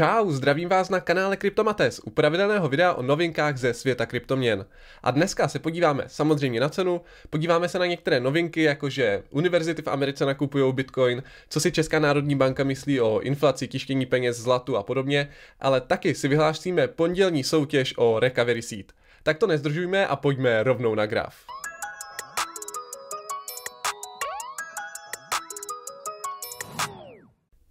Čau, zdravím vás na kanále Kryptomates u pravidelného videa o novinkách ze světa kryptoměn. A dneska se podíváme samozřejmě na cenu, podíváme se na některé novinky, jakože univerzity v Americe nakupují bitcoin, co si Česká národní banka myslí o inflaci, tištění peněz, zlatu a podobně, ale taky si vyhlášíme pondělní soutěž o Recovery Seat. Tak to nezdržujme a pojďme rovnou na graf.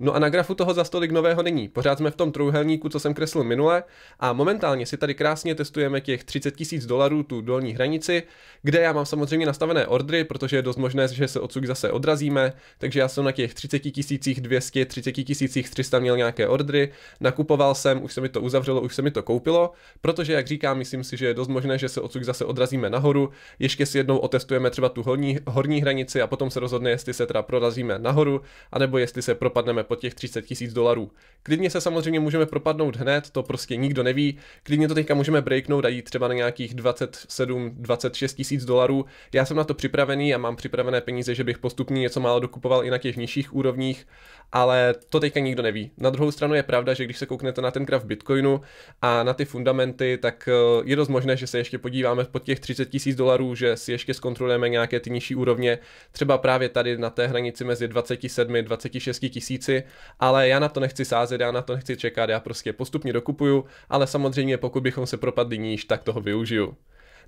No a na grafu toho za stolik nového není. Pořád jsme v tom trouhelníku, co jsem kreslil minule a momentálně si tady krásně testujeme těch 30 tisíc dolarů tu dolní hranici, kde já mám samozřejmě nastavené ordry, protože je dost možné, že se odsud zase odrazíme, takže já jsem na těch 30 tisících 200, 30 tisících 300 měl nějaké ordry, nakupoval jsem, už se mi to uzavřelo, už se mi to koupilo, protože jak říkám, myslím si, že je dost možné, že se odsud zase odrazíme nahoru, ještě si jednou otestujeme třeba tu horní, horní hranici a potom se rozhodne, jestli se teda prorazíme nahoru, anebo jestli se propadneme pod těch 30 tisíc dolarů. Klidně se samozřejmě můžeme propadnout hned, to prostě nikdo neví. Klidně to teďka můžeme breaknout a jít třeba na nějakých 27-26 tisíc dolarů. Já jsem na to připravený a mám připravené peníze, že bych postupně něco málo dokupoval i na těch nižších úrovních, ale to teďka nikdo neví. Na druhou stranu je pravda, že když se kouknete na ten graf Bitcoinu a na ty fundamenty, tak eh, je dost možné, že se ještě podíváme pod těch 30 tisíc dolarů, že si ještě zkontrolujeme nějaké ty nižší úrovně, třeba právě tady na té hranici mezi 27 a 26 tisíci, ale já na to nechci sázet, já na to nechci čekat, já prostě postupně dokupuju, ale samozřejmě pokud bychom se propadli níž, tak toho využiju.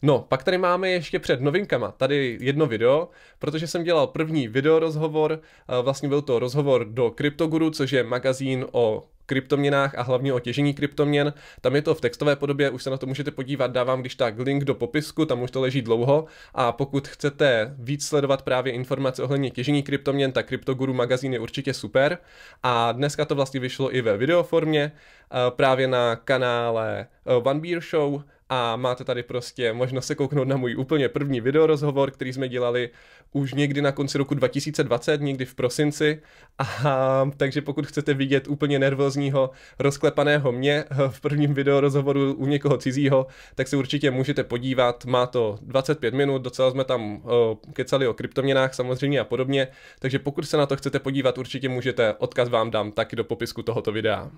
No, pak tady máme ještě před novinkama tady jedno video, protože jsem dělal první video rozhovor, eh, vlastně byl to rozhovor do Cryptoguru, což je magazín o kryptoměnách a hlavně o těžení kryptoměn. Tam je to v textové podobě, už se na to můžete podívat, dávám když tak link do popisku, tam už to leží dlouho a pokud chcete víc sledovat právě informace ohledně těžení kryptoměn, tak Cryptoguru magazín je určitě super a dneska to vlastně vyšlo i ve videoformě eh, právě na kanále eh, One Beer Show, a máte tady prostě možnost se kouknout na můj úplně první videorozhovor, který jsme dělali už někdy na konci roku 2020, někdy v prosinci. A, takže pokud chcete vidět úplně nervózního, rozklepaného mě v prvním videorozhovoru u někoho cizího, tak se určitě můžete podívat. Má to 25 minut, docela jsme tam o, eh, kecali o kryptoměnách samozřejmě a podobně. Takže pokud se na to chcete podívat, určitě můžete, odkaz vám dám taky do popisku tohoto videa.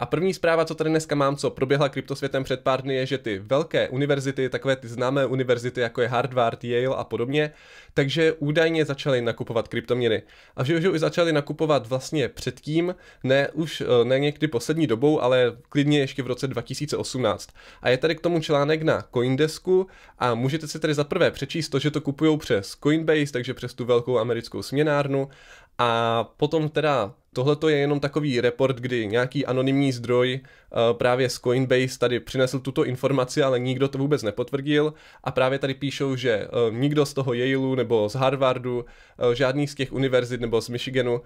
A první zpráva, co tady dneska mám, co proběhla kryptosvětem před pár dny, je, že ty velké univerzity, takové ty známé univerzity, jako je Harvard, Yale a podobně, takže údajně začaly nakupovat kryptoměny. A že, už už začaly nakupovat vlastně předtím, ne už eh, ne někdy poslední dobou, ale klidně ještě v roce 2018. A je tady k tomu článek na Coindesku a můžete si tady zaprvé přečíst to, že to kupují přes Coinbase, takže přes tu velkou americkou směnárnu a potom teda Tohle to je jenom takový report, kdy nějaký anonymní zdroj eh, právě z Coinbase tady přinesl tuto informaci, ale nikdo to vůbec nepotvrdil a právě tady píšou, že eh, nikdo z toho Yaleu nebo z Harvardu, eh, žádný z těch univerzit nebo z Michiganu,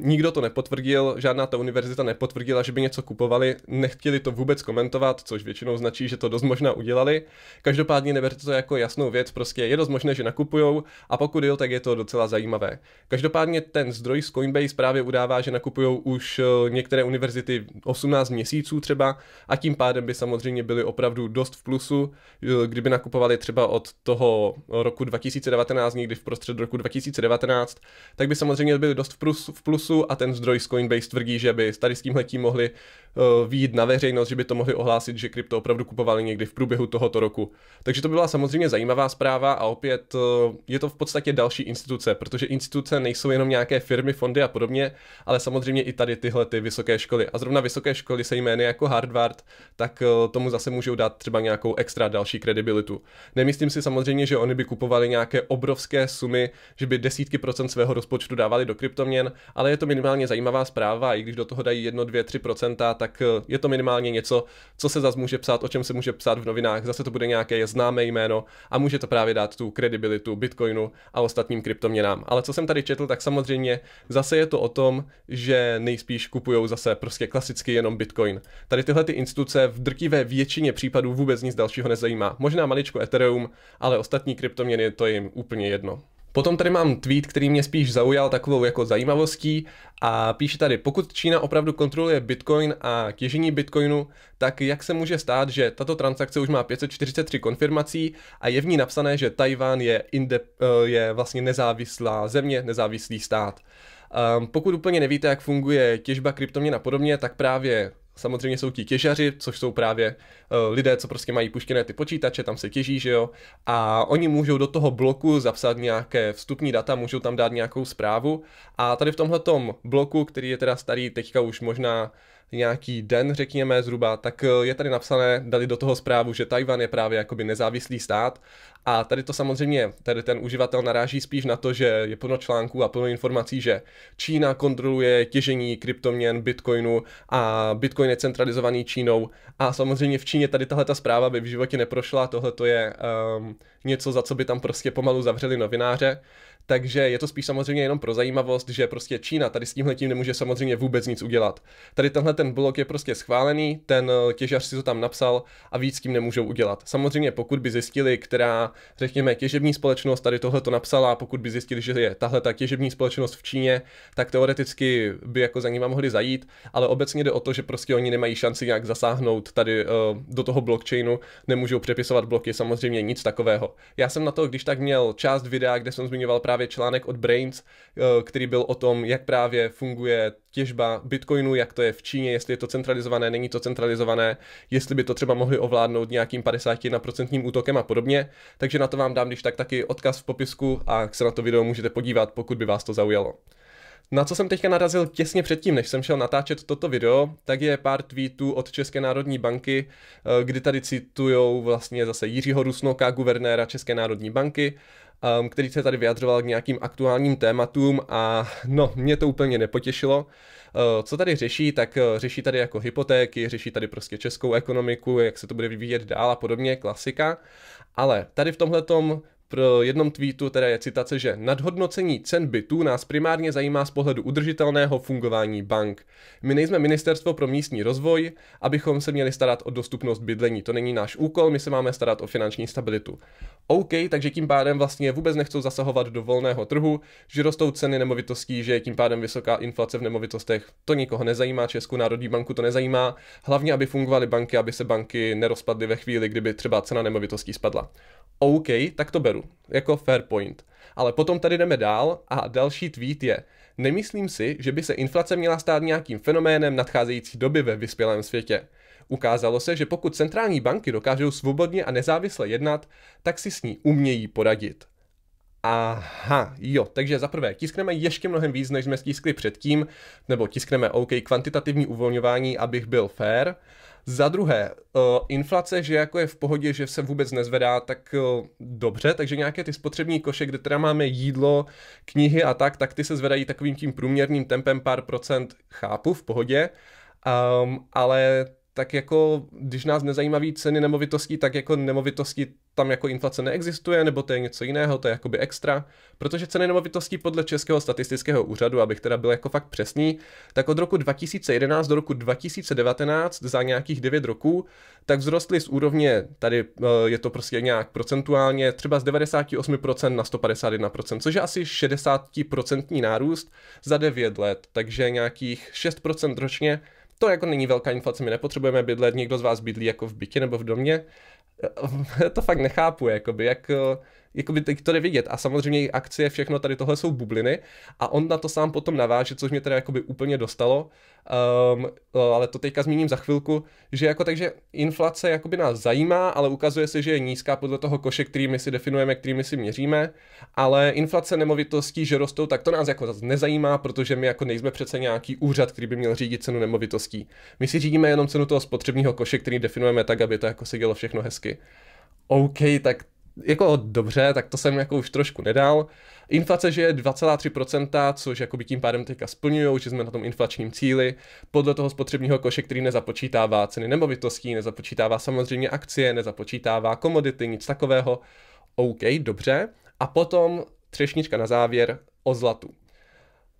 nikdo to nepotvrdil, žádná ta univerzita nepotvrdila, že by něco kupovali, nechtěli to vůbec komentovat, což většinou značí, že to dost možná udělali. Každopádně neberte to jako jasnou věc, prostě je dost možné, že nakupujou a pokud jo, tak je to docela zajímavé. Každopádně ten zdroj z Coinbase právě udává, že nakupují už eh, některé univerzity 18 měsíců třeba a tím pádem by samozřejmě byly opravdu dost v plusu, eh, kdyby nakupovali třeba od toho roku 2019, někdy v prostřed roku 2019, tak by samozřejmě byly dost v plusu, a ten zdroj z Coinbase tvrdí, že by tady s tím mohli eh, výjít na veřejnost, že by to mohli ohlásit, že krypto opravdu kupovali někdy v průběhu tohoto roku. Takže to byla samozřejmě zajímavá zpráva a opět je to v podstatě další instituce, protože instituce nejsou jenom nějaké firmy, fondy a podobně, ale samozřejmě i tady tyhle ty vysoké školy. A zrovna vysoké školy se jmény jako Harvard, tak eh, tomu zase můžou dát třeba nějakou extra další kredibilitu. Nemyslím si samozřejmě, že oni by kupovali nějaké obrovské sumy, že by desítky procent svého rozpočtu dávali do kryptoměn, ale je to minimálně zajímavá zpráva, i když do toho dají 1, 2, 3 procenta, tak eh, je to minimálně něco, co se zase může psát, o čem se může psát v novinách, zase to bude nějaké známé jméno a může to právě dát tu kredibilitu Bitcoinu a ostatním kryptoměnám. Ale co jsem tady četl, tak samozřejmě zase je to o tom, že nejspíš kupují zase prostě klasicky jenom Bitcoin. Tady tyhle ty instituce v drtivé většině případů vůbec nic dalšího nezajímá. Možná maličko Ethereum, ale ostatní kryptoměny to je jim úplně jedno. Potom tady mám tweet, který mě spíš zaujal takovou jako zajímavostí a píše tady, pokud Čína opravdu kontroluje Bitcoin a těžení Bitcoinu, tak jak se může stát, že tato transakce už má 543 konfirmací a je v ní napsané, že Tajván je, inde, eh, je vlastně nezávislá země, nezávislý stát. Um, pokud úplně nevíte, jak funguje těžba kryptoměn a podobně, tak právě samozřejmě jsou ti těžaři, což jsou právě uh, lidé, co prostě mají puštěné ty počítače, tam se těží, že jo, a oni můžou do toho bloku zapsat nějaké vstupní data, můžou tam dát nějakou zprávu a tady v tomhletom bloku, který je teda starý teďka už možná nějaký den, řekněme zhruba, tak eh, je tady napsané, dali do toho zprávu, že Tajvan je právě jakoby nezávislý stát a tady to samozřejmě, tady ten uživatel naráží spíš na to, že je plno článků a plno informací, že Čína kontroluje těžení kryptoměn, bitcoinu a bitcoin je centralizovaný Čínou a samozřejmě v Číně tady tahle ta zpráva by v životě neprošla, tohle to je um, něco, za co by tam prostě pomalu zavřeli novináře takže je to spíš samozřejmě jenom pro zajímavost, že prostě Čína tady s tímhle tím nemůže samozřejmě vůbec nic udělat. Tady tenhle ten blok je prostě schválený, ten eh, těžař si to tam napsal a víc s tím nemůžou udělat. Samozřejmě pokud by zjistili, která, řekněme, těžební společnost tady tohle to napsala, pokud by zjistili, že je tahle ta těžební společnost v Číně, tak teoreticky by jako za nima mohli zajít, ale obecně jde o to, že prostě oni nemají šanci nějak zasáhnout tady uh, do toho blockchainu, nemůžou přepisovat bloky, samozřejmě nic takového. Já jsem na to, když tak měl část videa, kde jsem zmiňoval právě právě článek od Brains, eh, který byl o tom, jak právě funguje těžba bitcoinu, jak to je v Číně, jestli je to centralizované, není to centralizované, jestli by to třeba mohli ovládnout nějakým 51% útokem a podobně. Takže na to vám dám když tak taky odkaz v popisku a se na to video můžete podívat, pokud by vás to zaujalo. Na co jsem teďka narazil těsně předtím, než jsem šel natáčet toto video, tak je pár tweetů od České národní banky, eh, kdy tady citujou vlastně zase Jiřího Rusnoka, guvernéra České národní banky um, který se tady vyjadřoval k nějakým aktuálním tématům a no, mě to úplně nepotěšilo. Uh, co tady řeší, tak uh, řeší tady jako hypotéky, řeší tady prostě českou ekonomiku, jak se to bude vyvíjet dál a podobně, klasika. Ale tady v tomhletom pro jednom tweetu teda je citace, že nadhodnocení cen bytů nás primárně zajímá z pohledu udržitelného fungování bank. My nejsme ministerstvo pro místní rozvoj, abychom se měli starat o dostupnost bydlení. To není náš úkol, my se máme starat o finanční stabilitu. OK, takže tím pádem vlastně vůbec nechcou zasahovat do volného trhu, že rostou ceny nemovitostí, že je tím pádem vysoká inflace v nemovitostech. To nikoho nezajímá, Českou národní banku to nezajímá. Hlavně, aby fungovaly banky, aby se banky nerozpadly ve chvíli, kdyby třeba cena nemovitostí spadla. OK, tak to beru, jako fair point. Ale potom tady jdeme dál a další tweet je Nemyslím si, že by se inflace měla stát nějakým fenoménem nadcházející doby ve vyspělém světě. Ukázalo se, že pokud centrální banky dokážou svobodně a nezávisle jednat, tak si s ní umějí poradit. Aha, jo, takže za prvé tiskneme ještě mnohem víc, než jsme stiskli předtím, nebo tiskneme OK kvantitativní uvolňování, abych byl fair. Za druhé, uh, inflace, že jako je v pohodě, že se vůbec nezvedá, tak uh, dobře, takže nějaké ty spotřební koše, kde teda máme jídlo, knihy a tak, tak ty se zvedají takovým tím průměrným tempem pár procent, chápu, v pohodě, um, ale tak jako když nás nezajímaví ceny nemovitostí, tak jako nemovitosti tam jako inflace neexistuje, nebo to je něco jiného, to je jakoby extra. Protože ceny nemovitostí podle Českého statistického úřadu, abych teda byl jako fakt přesný, tak od roku 2011 do roku 2019 za nějakých 9 roků, tak vzrostly z úrovně, tady eh, je to prostě nějak procentuálně, třeba z 98% na 151%, což je asi 60% nárůst za 9 let, takže nějakých 6% ročně to jako není velká inflace, my nepotřebujeme bydlet, někdo z vás bydlí jako v bytě nebo v domě. to fakt nechápu, jakoby, jak jakoby teď to vidět. A samozřejmě akcie, všechno tady tohle jsou bubliny a on na to sám potom naváže, což mě teda jakoby úplně dostalo, um, ale to teďka zmíním za chvilku, že jako takže inflace jakoby nás zajímá, ale ukazuje se, že je nízká podle toho koše, který my si definujeme, který my si měříme, ale inflace nemovitostí, že rostou, tak to nás jako zase nezajímá, protože my jako nejsme přece nějaký úřad, který by měl řídit cenu nemovitostí. My si řídíme jenom cenu toho spotřebního koše, který definujeme tak, aby to jako dělo všechno hezky. OK, tak jako dobře, tak to jsem jako už trošku nedal. Inflace, že je 2,3%, což jako by tím pádem teďka splňují, že jsme na tom inflačním cíli. Podle toho spotřebního koše, který nezapočítává ceny nemovitostí, nezapočítává samozřejmě akcie, nezapočítává komodity, nic takového. OK, dobře. A potom třešnička na závěr o zlatu.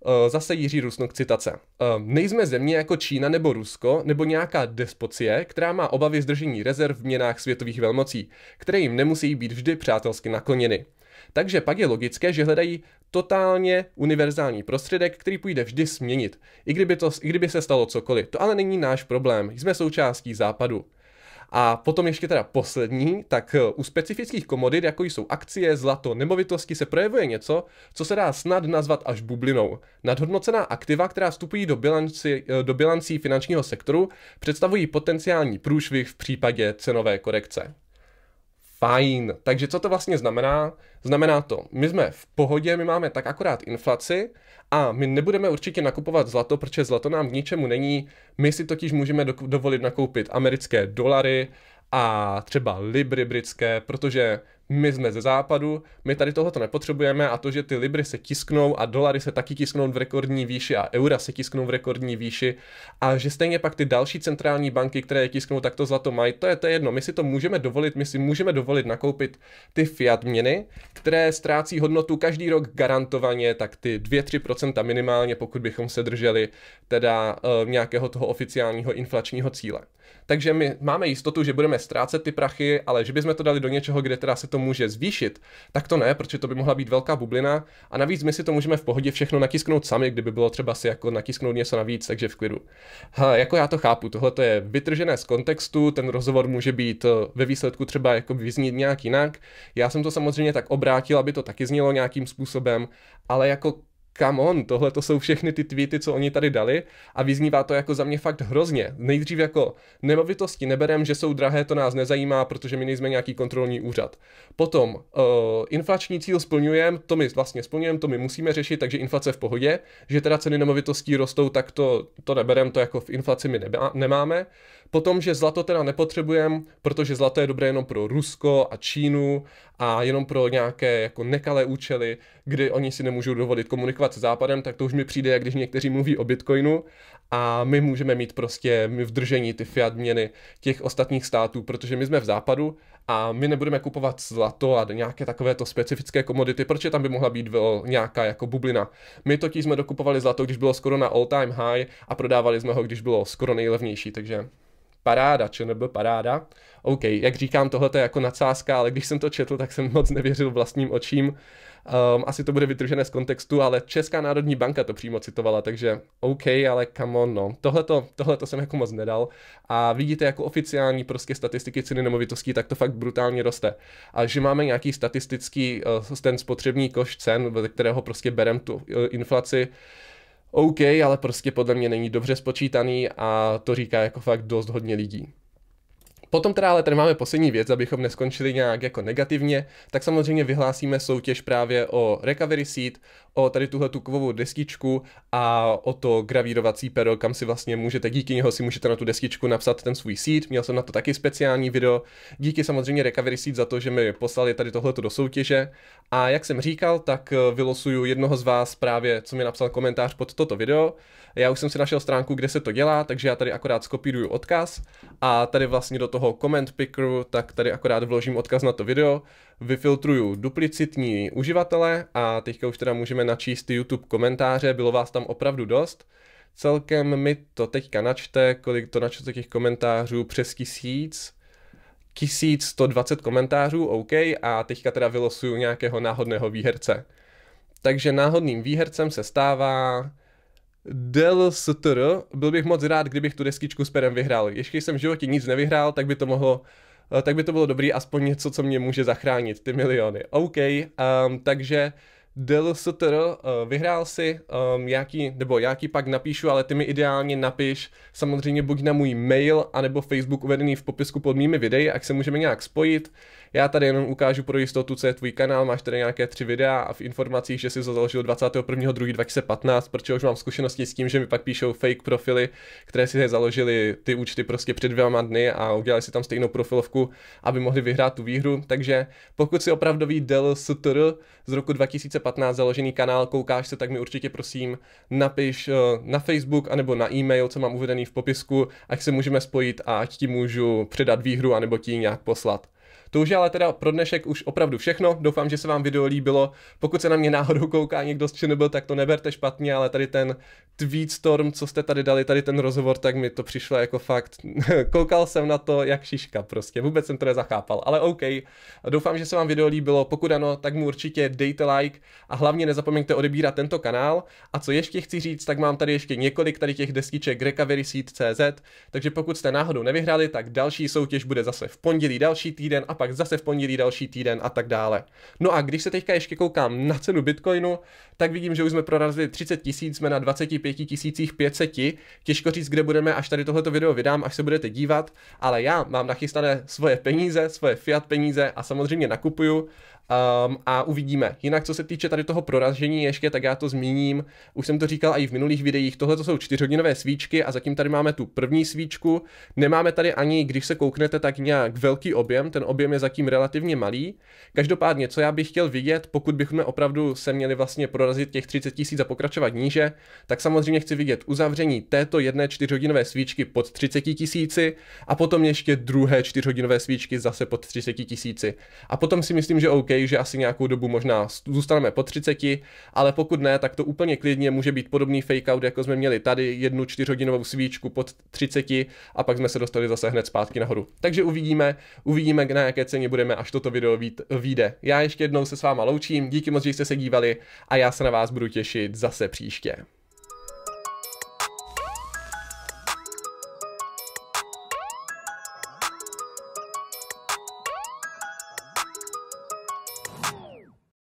Eh, zase Jiří Rusnok citace. Eh, nejsme země jako Čína nebo Rusko nebo nějaká despocie, která má obavy zdržení rezerv v měnách světových velmocí, které jim nemusí být vždy přátelsky nakloněny. Takže pak je logické, že hledají totálně univerzální prostředek, který půjde vždy směnit, i kdyby, to, i kdyby se stalo cokoliv. To ale není náš problém, jsme součástí západu. A potom ještě teda poslední, tak eh, u specifických komodit, jako jsou akcie, zlato, nemovitosti, se projevuje něco, co se dá snad nazvat až bublinou. Nadhodnocená aktiva, která vstupují do, bilanci, eh, do bilancí finančního sektoru, představují potenciální průšvih v případě cenové korekce fajn. Takže co to vlastně znamená? Znamená to, my jsme v pohodě, my máme tak akorát inflaci a my nebudeme určitě nakupovat zlato, protože zlato nám k ničemu není. My si totiž můžeme do, dovolit nakoupit americké dolary a třeba libry britské, protože my jsme ze západu, my tady tohoto nepotřebujeme a to, že ty libry se tisknou a dolary se taky tisknou v rekordní výši a eura se tisknou v rekordní výši a že stejně pak ty další centrální banky, které je tisknou, tak to zlato mají, to je to jedno. My si to můžeme dovolit, my si můžeme dovolit nakoupit ty fiat měny, které ztrácí hodnotu každý rok garantovaně, tak ty 2-3% minimálně, pokud bychom se drželi teda uh, nějakého toho oficiálního inflačního cíle. Takže my máme jistotu, že budeme ztrácet ty prachy, ale že bychom to dali do něčeho, kde teda se to může zvýšit, tak to ne, protože to by mohla být velká bublina a navíc my si to můžeme v pohodě všechno natisknout sami, kdyby bylo třeba si jako natisknout něco navíc, takže v klidu. Ha, jako já to chápu, tohle to je vytržené z kontextu, ten rozhovor může být eh, ve výsledku třeba jako vyznít nějak jinak. Já jsem to samozřejmě tak obrátil, aby to taky znělo nějakým způsobem, ale jako come on, tohle to jsou všechny ty tweety, co oni tady dali a vyznívá to jako za mě fakt hrozně. Nejdřív jako nemovitosti neberem, že jsou drahé, to nás nezajímá, protože my nejsme nějaký kontrolní úřad. Potom uh, inflační cíl splňujeme, to my vlastně splňujeme, to my musíme řešit, takže inflace v pohodě, že teda ceny nemovitostí rostou, tak to, to neberem, to jako v inflaci my nemáme. Potom, že zlato teda nepotřebujeme, protože zlato je dobré jenom pro Rusko a Čínu a jenom pro nějaké jako nekalé účely, kdy oni si nemůžou dovolit komunikovat s Západem, tak to už mi přijde, jak když někteří mluví o Bitcoinu a my můžeme mít prostě my v držení ty fiat měny těch ostatních států, protože my jsme v Západu a my nebudeme kupovat zlato a nějaké takovéto specifické komodity, protože tam by mohla být nějaká jako bublina. My totiž jsme dokupovali zlato, když bylo skoro na all time high a prodávali jsme ho, když bylo skoro nejlevnější, takže paráda, či nebo paráda. OK, jak říkám, tohle je jako nadsázka, ale když jsem to četl, tak jsem moc nevěřil vlastním očím. Um, asi to bude vytržené z kontextu, ale Česká národní banka to přímo citovala, takže OK, ale come on, no. Tohle to jsem jako moc nedal. A vidíte, jako oficiální prostě statistiky ceny nemovitostí, tak to fakt brutálně roste. A že máme nějaký statistický uh, ten spotřební koš cen, ve kterého prostě berem tu uh, inflaci, OK, ale prostě podle mě není dobře spočítaný a to říká jako fakt dost hodně lidí. Potom teda ale tady máme poslední věc, abychom neskončili nějak jako negativně, tak samozřejmě vyhlásíme soutěž právě o recovery seat, o tady tuhle tu kovovou destičku a o to gravírovací pero, kam si vlastně můžete, díky něho si můžete na tu destičku napsat ten svůj seed, měl jsem na to taky speciální video. Díky samozřejmě recovery seat za to, že mi poslali tady tohleto do soutěže a jak jsem říkal, tak eh, vylosuju jednoho z vás právě, co mi napsal komentář pod toto video. Já už jsem si našel stránku, kde se to dělá, takže já tady akorát skopíruju odkaz a tady vlastně do toho toho comment pickeru, tak tady akorát vložím odkaz na to video, vyfiltruju duplicitní uživatele a teďka už teda můžeme načíst ty YouTube komentáře, bylo vás tam opravdu dost. Celkem mi to teďka načte, kolik to načte těch komentářů, přes tisíc, 1120 komentářů, OK, a teďka teda vylosuju nějakého náhodného výherce. Takže náhodným výhercem se stává Del Sutter, byl bych moc rád, kdybych tu deskičku s perem vyhrál. Ještě jsem v životě nic nevyhrál, tak by to mohlo eh, tak by to bylo dobrý, aspoň něco, co mě může zachránit, ty miliony. OK, um, takže Del Sutter uh, eh, vyhrál si, um, jaký, nebo jaký pak napíšu, ale ty mi ideálně napiš samozřejmě buď na můj mail, anebo Facebook uvedený v popisku pod mými videi, jak se můžeme nějak spojit. Já tady jenom ukážu pro jistotu, co je tvůj kanál, máš tady nějaké tři videa a v informacích, že jsi ho založil 21.2.2015, protože už mám zkušenosti s tím, že mi pak píšou fake profily, které si založili ty účty prostě před dvěma dny a udělali si tam stejnou profilovku, aby mohli vyhrát tu výhru. Takže pokud si opravdový Del Sutr z roku 2015 založený kanál, koukáš se, tak mi určitě prosím napiš eh, na Facebook anebo na e-mail, co mám uvedený v popisku, ať se můžeme spojit a ať ti můžu předat výhru anebo ti ji nějak poslat. To už je ale teda pro dnešek už opravdu všechno. Doufám, že se vám video líbilo. Pokud se na mě náhodou kouká někdo z nebyl, tak to neberte špatně, ale tady ten tweet storm, co jste tady dali, tady ten rozhovor, tak mi to přišlo jako fakt. Koukal jsem na to jak šiška prostě, vůbec jsem to nezachápal, ale OK. Doufám, že se vám video líbilo, pokud ano, tak mu určitě dejte like a hlavně nezapomeňte odebírat tento kanál. A co ještě chci říct, tak mám tady ještě několik tady těch destiček recoveryseed.cz, takže pokud jste náhodou nevyhráli, tak další soutěž bude zase v pondělí, další týden a pak zase v pondělí další týden a tak dále. No a když se teďka ještě koukám na cenu Bitcoinu, tak vidím, že už jsme prorazili 30 tisíc, jsme na 25 500. Těžko říct, kde budeme, až tady tohleto video vydám, až se budete dívat, ale já mám nachystané svoje peníze, svoje fiat peníze a samozřejmě nakupuju Um, a uvidíme. Jinak, co se týče tady toho proražení, ještě tak já to zmíním. Už jsem to říkal i v minulých videích. Tohle to jsou čtyřhodinové svíčky a zatím tady máme tu první svíčku. Nemáme tady ani, když se kouknete, tak nějak velký objem. Ten objem je zatím relativně malý. Každopádně, co já bych chtěl vidět, pokud bychom opravdu se měli vlastně prorazit těch 30 tisíc a pokračovat níže, tak samozřejmě chci vidět uzavření této jedné čtyřhodinové svíčky pod 30 tisíci a potom ještě druhé čtyřhodinové svíčky zase pod 30 tisíci. A potom si myslím, že OK, čekají, že asi nějakou dobu možná zůstaneme po 30, ale pokud ne, tak to úplně klidně může být podobný fakeout, jako jsme měli tady jednu čtyřhodinovou svíčku pod 30 a pak jsme se dostali zase hned zpátky nahoru. Takže uvidíme, uvidíme na jaké ceně budeme, až toto video vyjde. Já ještě jednou se s váma loučím, díky moc, že jste se dívali a já se na vás budu těšit zase příště.